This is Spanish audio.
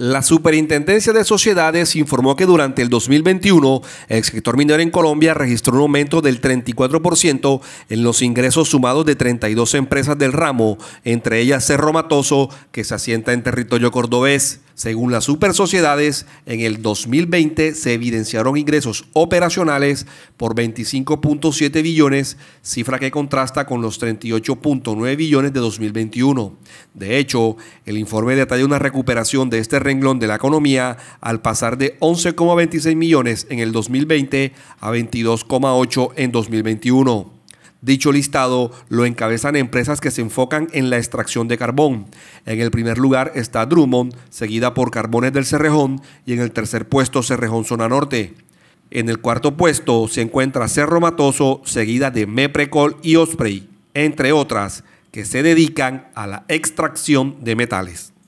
La Superintendencia de Sociedades informó que durante el 2021 el sector minero en Colombia registró un aumento del 34% en los ingresos sumados de 32 empresas del ramo, entre ellas Cerro Matoso, que se asienta en territorio cordobés. Según las super sociedades, en el 2020 se evidenciaron ingresos operacionales por 25.7 billones, cifra que contrasta con los 38.9 billones de 2021. De hecho, el informe detalla una recuperación de este renglón de la economía al pasar de 11,26 millones en el 2020 a 22,8 en 2021. Dicho listado lo encabezan empresas que se enfocan en la extracción de carbón. En el primer lugar está Drummond, seguida por Carbones del Cerrejón y en el tercer puesto Cerrejón Zona Norte. En el cuarto puesto se encuentra Cerro Matoso, seguida de Meprecol y Osprey, entre otras, que se dedican a la extracción de metales.